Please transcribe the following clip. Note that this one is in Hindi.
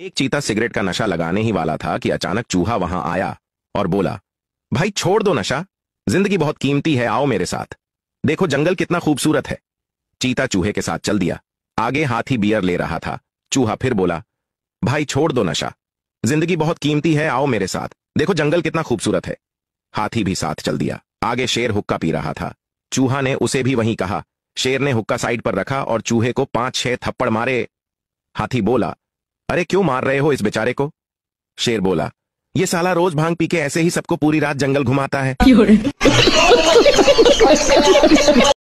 एक चीता सिगरेट का नशा लगाने ही वाला था कि अचानक चूहा वहां आया और बोला भाई छोड़ दो नशा जिंदगी बहुत कीमती है आओ मेरे साथ देखो जंगल कितना खूबसूरत है चीता चूहे के साथ चल दिया आगे हाथी बियर ले रहा था चूहा फिर बोला भाई छोड़ दो नशा जिंदगी बहुत कीमती है आओ मेरे साथ देखो जंगल कितना खूबसूरत है हाथी भी साथ चल दिया आगे शेर हुक्का पी रहा था चूहा ने उसे भी वहीं कहा शेर ने हुक्का साइड पर रखा और चूहे को पांच छह थप्पड़ मारे हाथी बोला अरे क्यों मार रहे हो इस बेचारे को शेर बोला ये साला रोज भांग पी के ऐसे ही सबको पूरी रात जंगल घुमाता है